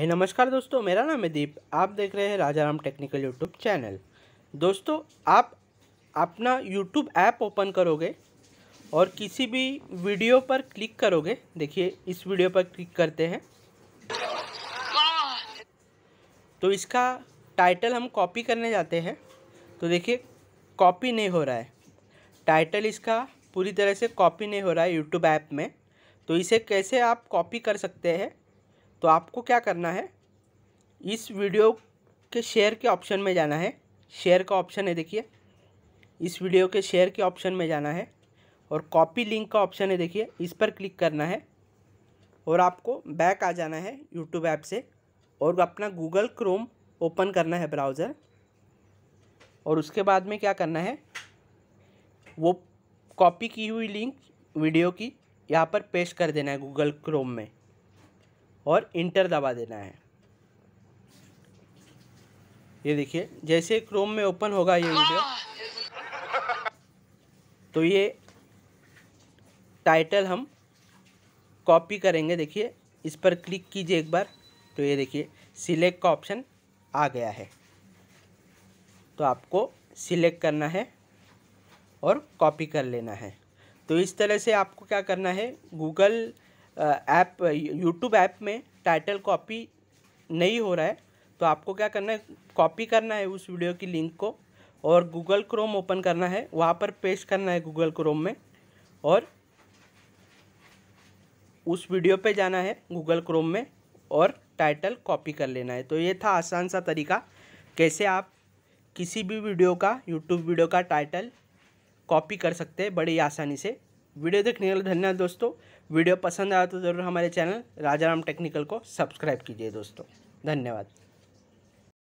हे hey, नमस्कार दोस्तों मेरा नाम है दीप आप देख रहे हैं राजाराम टेक्निकल यूट्यूब चैनल दोस्तों आप अपना यूट्यूब ऐप ओपन करोगे और किसी भी वीडियो पर क्लिक करोगे देखिए इस वीडियो पर क्लिक करते हैं तो इसका टाइटल हम कॉपी करने जाते हैं तो देखिए कॉपी नहीं हो रहा है टाइटल इसका पूरी तरह से कॉपी नहीं हो रहा है यूट्यूब ऐप में तो इसे कैसे आप कॉपी कर सकते हैं तो आपको क्या करना है इस वीडियो के शेयर के ऑप्शन में जाना है शेयर का ऑप्शन है देखिए इस वीडियो के शेयर के ऑप्शन में जाना है और कॉपी लिंक का ऑप्शन है देखिए इस पर क्लिक करना है और आपको बैक आ जाना है यूट्यूब ऐप से और अपना गूगल क्रोम ओपन करना है ब्राउज़र और उसके बाद में क्या करना है वो कॉपी की हुई लिंक वीडियो की यहाँ पर पेश कर देना है गूगल क्रोम में और इंटर दबा देना है ये देखिए जैसे क्रोम में ओपन होगा ये वीडियो तो ये टाइटल हम कॉपी करेंगे देखिए इस पर क्लिक कीजिए एक बार तो ये देखिए सिलेक्ट का ऑप्शन आ गया है तो आपको सिलेक्ट करना है और कॉपी कर लेना है तो इस तरह से आपको क्या करना है गूगल ऐप यूट्यूब ऐप में टाइटल कॉपी नहीं हो रहा है तो आपको क्या करना है कॉपी करना है उस वीडियो की लिंक को और गूगल क्रोम ओपन करना है वहाँ पर पेश करना है गूगल क्रोम में और उस वीडियो पे जाना है गूगल क्रोम में और टाइटल कॉपी कर लेना है तो ये था आसान सा तरीका कैसे आप किसी भी वीडियो का यूट्यूब वीडियो का टाइटल कॉपी कर सकते हैं बड़ी आसानी से वीडियो देखने के लिए धन्यवाद दोस्तों वीडियो पसंद आया तो ज़रूर हमारे चैनल राजाराम टेक्निकल को सब्सक्राइब कीजिए दोस्तों धन्यवाद